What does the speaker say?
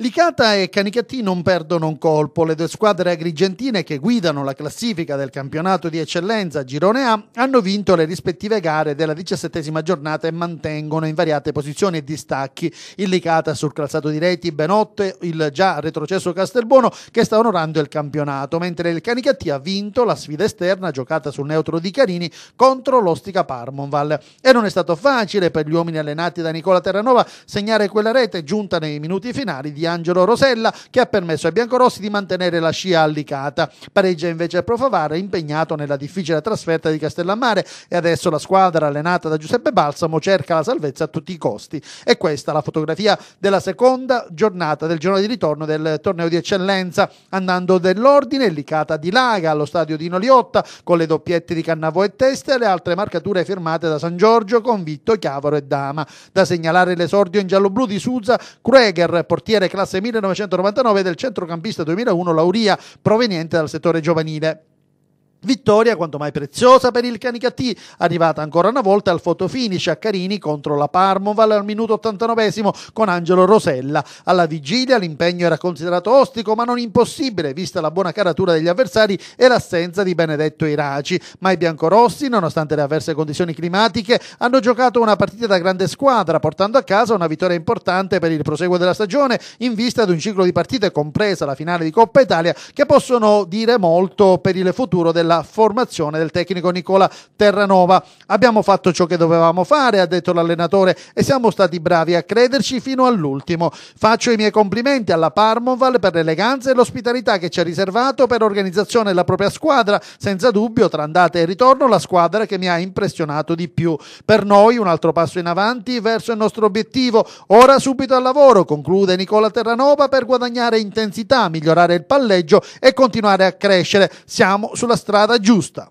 Licata e Canicattì non perdono un colpo. Le due squadre agrigentine che guidano la classifica del campionato di eccellenza Girone A hanno vinto le rispettive gare della diciassettesima giornata e mantengono invariate posizioni e distacchi. Il Licata sul calzato di reti Benotte, il già retrocesso Castelbuono che sta onorando il campionato, mentre il Canicattì ha vinto la sfida esterna giocata sul neutro di Carini contro l'Ostica Parmonval. E non è stato facile per gli uomini allenati da Nicola Terranova segnare quella rete giunta nei minuti finali di Angelo Rosella che ha permesso ai biancorossi di mantenere la scia allicata. Pareggia invece a Profavara impegnato nella difficile trasferta di Castellammare e adesso la squadra allenata da Giuseppe Balsamo cerca la salvezza a tutti i costi. E questa la fotografia della seconda giornata del giorno di ritorno del torneo di eccellenza andando dell'ordine Licata di Laga allo stadio di Noliotta con le doppiette di Cannavo e Testa e le altre marcature firmate da San Giorgio con Vitto, Chiavaro e Dama. Da segnalare l'esordio in giallo-blu di Suza, Krueger, portiere classico classe 1999 del centrocampista 2001 Lauria, proveniente dal settore giovanile. Vittoria quanto mai preziosa per il Canicattì, arrivata ancora una volta al fotofinish a Carini contro la Parmoval al minuto 89 con Angelo Rosella. Alla vigilia l'impegno era considerato ostico ma non impossibile vista la buona caratura degli avversari e l'assenza di Benedetto Iraci, ma i biancorossi nonostante le avverse condizioni climatiche hanno giocato una partita da grande squadra portando a casa una vittoria importante per il proseguo della stagione in vista di un ciclo di partite compresa la finale di Coppa Italia che possono dire molto per il futuro della della formazione del tecnico Nicola Terranova. Abbiamo fatto ciò che dovevamo fare, ha detto l'allenatore, e siamo stati bravi a crederci fino all'ultimo. Faccio i miei complimenti alla Parmonval per l'eleganza e l'ospitalità che ci ha riservato per organizzazione della propria squadra, senza dubbio tra andata e ritorno la squadra che mi ha impressionato di più. Per noi un altro passo in avanti verso il nostro obiettivo, ora subito al lavoro, conclude Nicola Terranova per guadagnare intensità, migliorare il palleggio e continuare a crescere. Siamo sulla strada strada giusta.